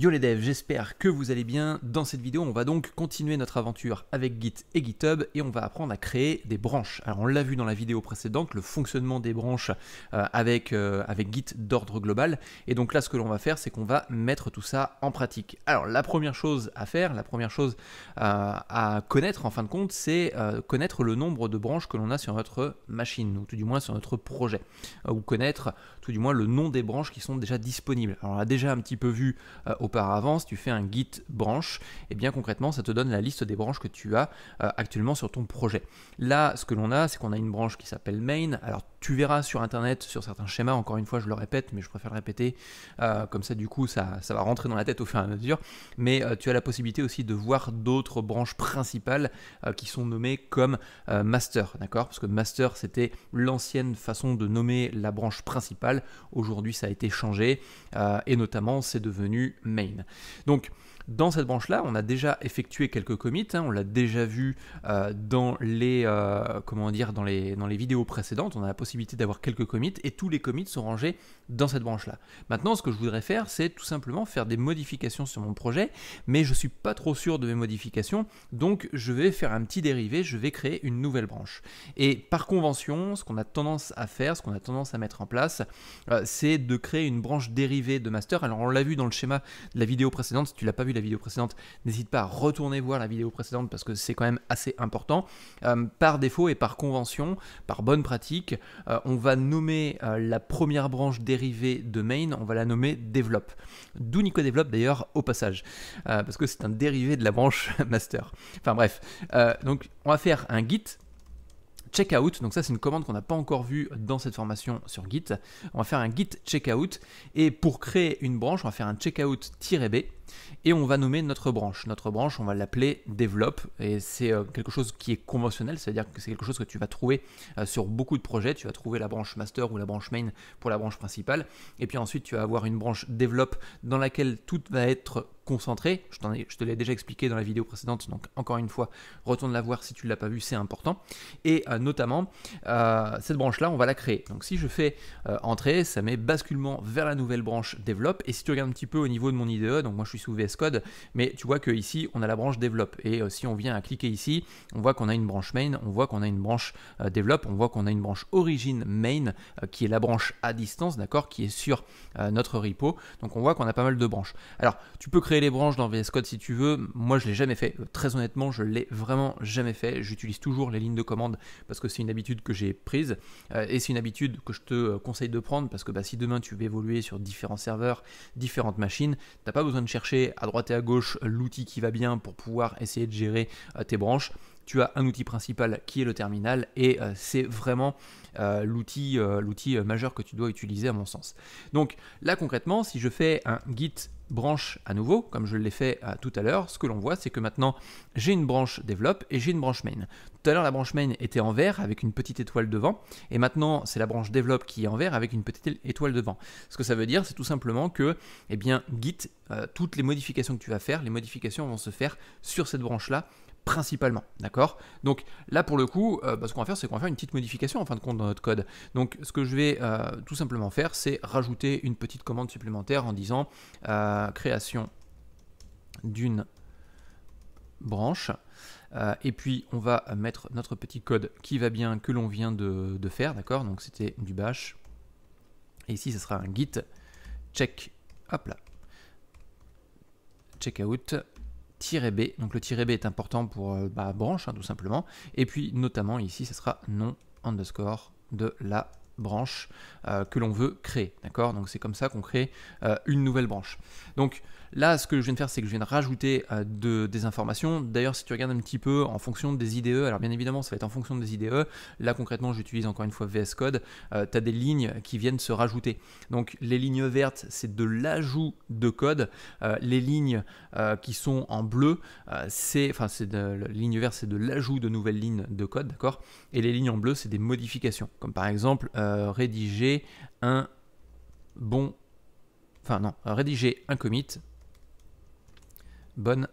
Yo les devs, j'espère que vous allez bien. Dans cette vidéo, on va donc continuer notre aventure avec Git et GitHub et on va apprendre à créer des branches. Alors on l'a vu dans la vidéo précédente, le fonctionnement des branches euh, avec, euh, avec Git d'ordre global. Et donc là, ce que l'on va faire, c'est qu'on va mettre tout ça en pratique. Alors la première chose à faire, la première chose euh, à connaître en fin de compte, c'est connaître le nombre de branches que l'on a sur notre machine, ou tout du moins sur notre projet, ou connaître du moins le nom des branches qui sont déjà disponibles. Alors on l'a déjà un petit peu vu euh, auparavant, si tu fais un git branche, et eh bien concrètement ça te donne la liste des branches que tu as euh, actuellement sur ton projet. Là, ce que l'on a, c'est qu'on a une branche qui s'appelle main. Alors tu verras sur Internet, sur certains schémas, encore une fois, je le répète, mais je préfère le répéter, euh, comme ça, du coup, ça, va rentrer dans la tête au fur et à mesure. Mais euh, tu as la possibilité aussi de voir d'autres branches principales euh, qui sont nommées comme master, d'accord Parce que master, c'était l'ancienne façon de nommer la branche principale. Aujourd'hui, ça a été changé, et notamment, c'est devenu main. Donc, dans cette branche-là, on a déjà effectué quelques commits, hein. on l'a déjà vu euh, dans les euh, comment dire dans les dans les vidéos précédentes, on a la possibilité d'avoir quelques commits et tous les commits sont rangés dans cette branche-là. Maintenant, ce que je voudrais faire, c'est tout simplement faire des modifications sur mon projet, mais je ne suis pas trop sûr de mes modifications, donc je vais faire un petit dérivé, je vais créer une nouvelle branche. Et par convention, ce qu'on a tendance à faire, ce qu'on a tendance à mettre en place, euh, c'est de créer une branche dérivée de master. Alors on l'a vu dans le schéma de la vidéo précédente, si tu l'as pas vu la vidéo précédente, n'hésite pas à retourner voir la vidéo précédente parce que c'est quand même assez important. Euh, par défaut et par convention, par bonne pratique, euh, on va nommer euh, la première branche dérivée de main, on va la nommer develop. D'où Nico Develop d'ailleurs au passage, parce que c'est un dérivé de la branche master. Enfin bref, donc on va faire un git checkout. Donc ça, c'est une commande qu'on n'a pas encore vue dans cette formation sur Git. On va faire un Git checkout et pour créer une branche, on va faire un checkout-b et on va nommer notre branche. Notre branche, on va l'appeler Develop » et c'est euh, quelque chose qui est conventionnel, c'est-à-dire que c'est quelque chose que tu vas trouver euh, sur beaucoup de projets. Tu vas trouver la branche master ou la branche main pour la branche principale, et puis ensuite tu vas avoir une branche Develop » dans laquelle tout va être concentré. Je, ai, je te l'ai déjà expliqué dans la vidéo précédente, donc encore une fois, retourne la voir si tu ne l'as pas vu, c'est important. Et euh, notamment, cette branche-là, on va la créer. Donc si je fais entrer, ça met basculement vers la nouvelle branche Develop ». Et si tu regardes un petit peu au niveau de mon IDE, donc moi je suis sous VS Code, mais tu vois que ici on a la branche develop Et euh, si on vient à cliquer ici, on voit qu'on a une branche main, on voit qu'on a une branche euh, développe, on voit qu'on a une branche origin main euh, qui est la branche à distance, d'accord, qui est sur notre repo. Donc on voit qu'on a pas mal de branches. Alors tu peux créer les branches dans VS Code si tu veux. Moi je l'ai jamais fait. Très honnêtement, je l'ai vraiment jamais fait. J'utilise toujours les lignes de commande parce que c'est une habitude que j'ai prise et c'est une habitude que je te conseille de prendre parce que bah, si demain tu veux évoluer sur différents serveurs, différentes machines, tu t'as pas besoin de chercher à droite et à gauche l'outil qui va bien pour pouvoir essayer de gérer euh, tes branches tu as un outil principal qui est le terminal et euh, c'est vraiment euh, l'outil majeur que tu dois utiliser à mon sens. Donc là concrètement, si je fais un git branche à nouveau, comme je l'ai fait euh, tout à l'heure, ce que l'on voit, c'est que maintenant j'ai une branche develop et j'ai une branche main. Tout à l'heure, la branche main était en vert avec une petite étoile devant, et maintenant c'est la branche develop qui est en vert avec une petite étoile devant. Ce que ça veut dire, c'est tout simplement que, eh bien, Git, euh, toutes les modifications que tu vas faire, les modifications vont se faire sur cette branche-là principalement, d'accord Donc là pour le coup, euh, bah, ce qu'on va faire, c'est qu'on va faire une petite modification en fin de compte dans notre code. Donc ce que je vais euh, tout simplement faire, c'est rajouter une petite commande supplémentaire en disant euh, création d'une branche. et puis on va mettre notre petit code qui va bien, que l'on vient de, faire, d'accord Donc c'était du bash. Et ici, ce sera un git check, hop là, checkout -b. Donc le -b est important pour euh, bah, branche, hein, tout simplement. Et puis notamment ici, ce sera nom underscore de la branche euh, que l'on veut créer. D'accord Donc c'est comme ça qu'on crée euh, une nouvelle branche. Donc là, ce que je viens de faire, c'est que je viens de rajouter euh, de, des informations. D'ailleurs, si tu regardes un petit peu en fonction des IDE, alors bien évidemment, ça va être en fonction des IDE. Là, concrètement, j'utilise encore une fois VS Code. tu as des lignes qui viennent se rajouter. Donc les lignes vertes, c'est de l'ajout de code. les lignes qui sont en bleu, c'est enfin c'est de lignes vertes, c'est de l'ajout de nouvelles lignes de code, d'accord Et les lignes en bleu, c'est des modifications, comme par exemple euh, rédiger un bon... Enfin non, rédiger un commit. Bonne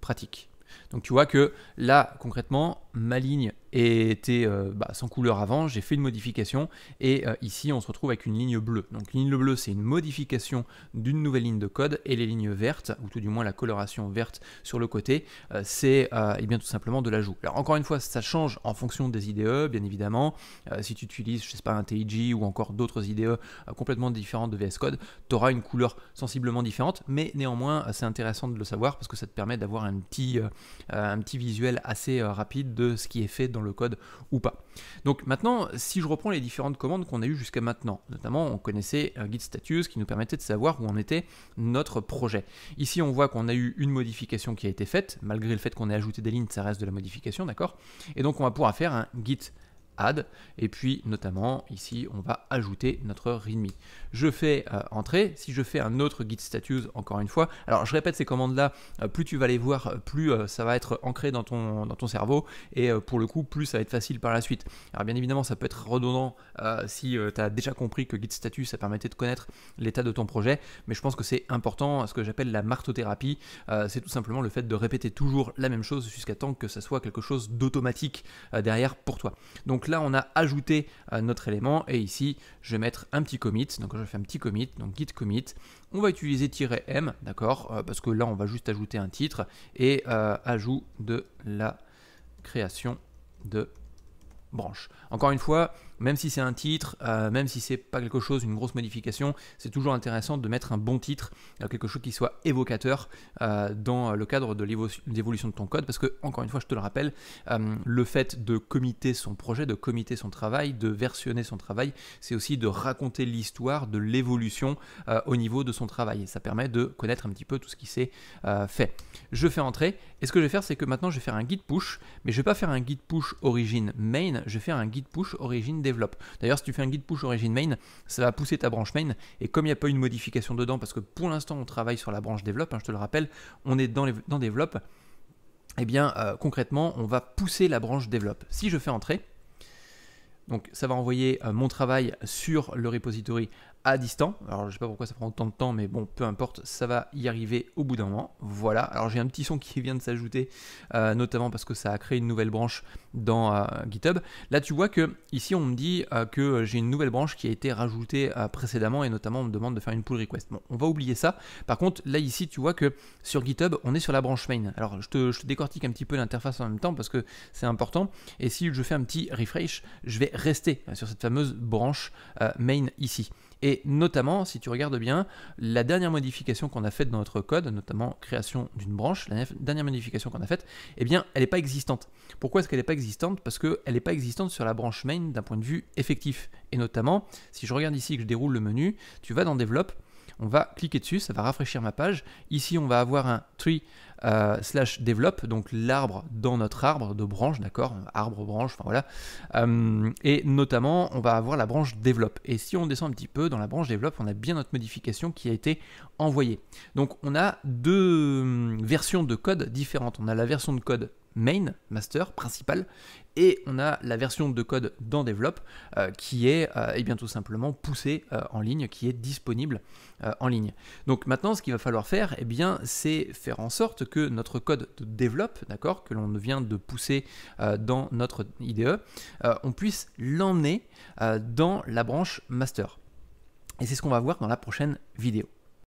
pratique. Donc tu vois que là, concrètement, ma ligne était euh, bah, sans couleur avant, j'ai fait une modification et euh, ici on se retrouve avec une ligne bleue. Donc ligne bleue c'est une modification d'une nouvelle ligne de code et les lignes vertes, ou tout du moins la coloration verte sur le côté, euh, c'est eh bien tout simplement de l'ajout. Alors encore une fois ça change en fonction des IDE bien évidemment, si tu utilises je sais pas un TIG ou encore d'autres IDE complètement différentes de VS Code, tu auras une couleur sensiblement différente mais néanmoins c'est intéressant de le savoir parce que ça te permet d'avoir un petit, euh, un petit visuel assez euh, rapide de ce qui est fait dans le code ou pas. Donc maintenant, si je reprends les différentes commandes qu'on a eues jusqu'à maintenant, notamment on connaissait un euh, Git Status qui nous permettait de savoir où en était notre projet. Ici, on voit qu'on a eu une modification qui a été faite, malgré le fait qu'on ait ajouté des lignes, ça reste de la modification, d'accord Et donc on va pouvoir faire un Git add, et puis notamment ici on va ajouter notre readme. Je fais euh, entrer, si je fais un autre git status encore une fois, alors je répète ces commandes là, euh, plus tu vas les voir, euh, plus ça va être ancré dans ton, dans ton cerveau, et pour le coup plus ça va être facile par la suite. Alors bien évidemment ça peut être redondant si tu as déjà compris que git status ça permettait de connaître l'état de ton projet, mais je pense que c'est important, ce que j'appelle la martothérapie, c'est tout simplement le fait de répéter toujours la même chose jusqu'à temps que ça soit quelque chose d'automatique derrière pour toi. Donc là, on a ajouté euh, notre élément et ici, je vais mettre un petit commit. Donc je fais un petit commit, donc git commit. On va utiliser "-m", d'accord euh, Parce que là, on va juste ajouter un titre et euh, ajout de la création de branche. Encore une fois, même si c'est un titre, euh, même si c'est pas quelque chose, une grosse modification, c'est toujours intéressant de mettre un bon titre, euh, quelque chose qui soit évocateur euh, dans le cadre de l'évolution de ton code, parce que, encore une fois, je te le rappelle, le fait de comiter son projet, de comiter son travail, de versionner son travail, c'est aussi de raconter l'histoire de l'évolution au niveau de son travail. Et ça permet de connaître un petit peu tout ce qui s'est fait. Je fais entrer, et ce que je vais faire, c'est que maintenant, je vais faire un guide push, mais je vais pas faire un guide push origine main, je vais faire un guide push origine D'ailleurs, si tu fais un guide push origin main, ça va pousser ta branche main. Et comme il n'y a pas une modification dedans, parce que pour l'instant on travaille sur la branche développe, hein, je te le rappelle, on est dans, dans développe, et eh bien euh, concrètement, on va pousser la branche développe. Si je fais entrer, donc ça va envoyer euh, mon travail sur le repository à distance. Alors je sais pas pourquoi ça prend autant de temps, mais bon, peu importe, ça va y arriver au bout d'un moment. Voilà. Alors j'ai un petit son qui vient de s'ajouter, euh, notamment parce que ça a créé une nouvelle branche dans euh, GitHub. Là tu vois que ici on me dit euh, que j'ai une nouvelle branche qui a été rajoutée précédemment et notamment on me demande de faire une pull request. Bon, on va oublier ça. Par contre, là ici tu vois que sur GitHub on est sur la branche main. Alors je je te décortique un petit peu l'interface en même temps parce que c'est important. Et si je fais un petit refresh, je vais rester sur cette fameuse branche main ici. Et notamment, si tu regardes bien, la dernière modification qu'on a faite dans notre code, notamment création d'une branche, la dernière modification qu'on a faite, eh bien, elle n'est pas existante. Pourquoi est-ce qu'elle n'est pas existante Parce qu'elle n'est pas existante sur la branche main d'un point de vue effectif. Et notamment, si je regarde ici et que je déroule le menu, tu vas dans Develop, on va cliquer dessus, ça va rafraîchir ma page. Ici, on va avoir un tree euh, slash develop, donc l'arbre dans notre arbre de branche, d'accord Arbre, branche, enfin voilà. Euh, et notamment, on va avoir la branche develop. Et si on descend un petit peu dans la branche develop, on a bien notre modification qui a été envoyée. Donc, on a deux hum, versions de code différentes. On a la version de code main, master, principal, et on a la version de code dans Develop euh, qui est et euh, eh bien, tout simplement poussée euh, en ligne, qui est disponible en ligne. Donc maintenant, ce qu'il va falloir faire, et eh bien, c'est faire en sorte que notre code de Develop, d'accord, que l'on vient de pousser dans notre IDE, on puisse l'emmener dans la branche master. Et c'est ce qu'on va voir dans la prochaine vidéo.